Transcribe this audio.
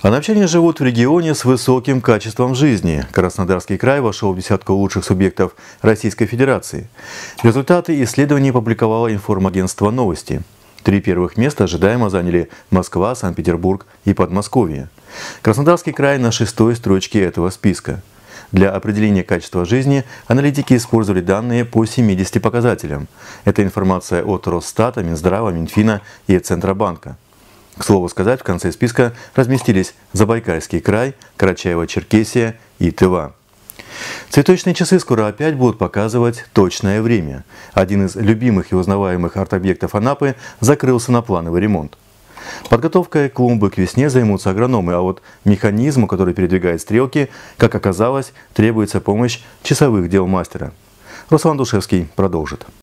Анапчане живут в регионе с высоким качеством жизни. Краснодарский край вошел в десятку лучших субъектов Российской Федерации. Результаты исследований опубликовало информагентство «Новости». Три первых места ожидаемо заняли Москва, Санкт-Петербург и Подмосковье. Краснодарский край на шестой строчке этого списка. Для определения качества жизни аналитики использовали данные по 70 показателям. Это информация от Росстата, Минздрава, Минфина и Центробанка. К слову сказать, в конце списка разместились Забайкальский край, Карачаево-Черкесия и Тыва. Цветочные часы скоро опять будут показывать точное время. Один из любимых и узнаваемых арт-объектов Анапы закрылся на плановый ремонт. Подготовкой клумбы к весне займутся агрономы, а вот механизму, который передвигает стрелки, как оказалось, требуется помощь часовых дел мастера. Руслан Душевский продолжит.